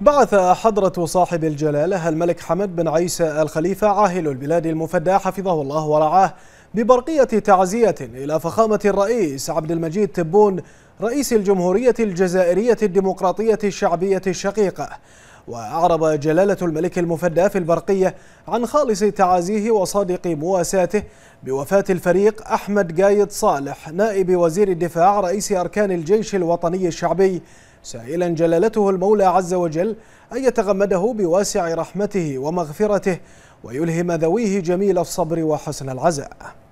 بعث حضرة صاحب الجلالة الملك حمد بن عيسى الخليفة عاهل البلاد المفدى حفظه الله ورعاه ببرقية تعزية إلى فخامة الرئيس عبد المجيد تبون رئيس الجمهورية الجزائرية الديمقراطية الشعبية الشقيقة وأعرب جلالة الملك المفدى في البرقية عن خالص تعازيه وصادق مواساته بوفاة الفريق أحمد قايد صالح نائب وزير الدفاع رئيس أركان الجيش الوطني الشعبي سائلا جلالته المولى عز وجل أن يتغمده بواسع رحمته ومغفرته ويلهم ذويه جميل الصبر وحسن العزاء